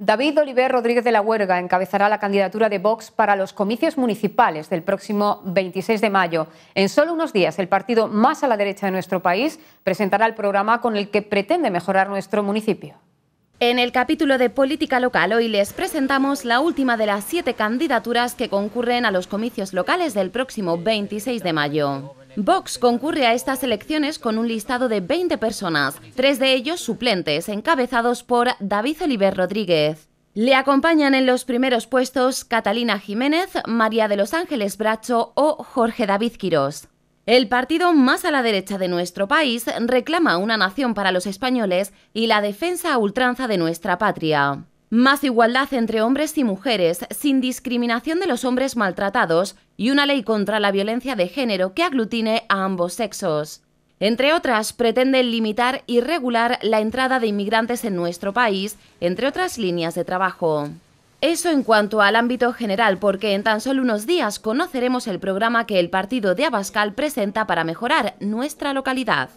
David Oliver Rodríguez de la Huerga encabezará la candidatura de Vox para los comicios municipales del próximo 26 de mayo. En solo unos días, el partido más a la derecha de nuestro país presentará el programa con el que pretende mejorar nuestro municipio. En el capítulo de política local hoy les presentamos la última de las siete candidaturas que concurren a los comicios locales del próximo 26 de mayo. Vox concurre a estas elecciones con un listado de 20 personas, tres de ellos suplentes, encabezados por David Oliver Rodríguez. Le acompañan en los primeros puestos Catalina Jiménez, María de los Ángeles Bracho o Jorge David Quirós. El partido más a la derecha de nuestro país reclama una nación para los españoles y la defensa a ultranza de nuestra patria. Más igualdad entre hombres y mujeres, sin discriminación de los hombres maltratados y una ley contra la violencia de género que aglutine a ambos sexos. Entre otras, pretenden limitar y regular la entrada de inmigrantes en nuestro país, entre otras líneas de trabajo. Eso en cuanto al ámbito general, porque en tan solo unos días conoceremos el programa que el partido de Abascal presenta para mejorar nuestra localidad.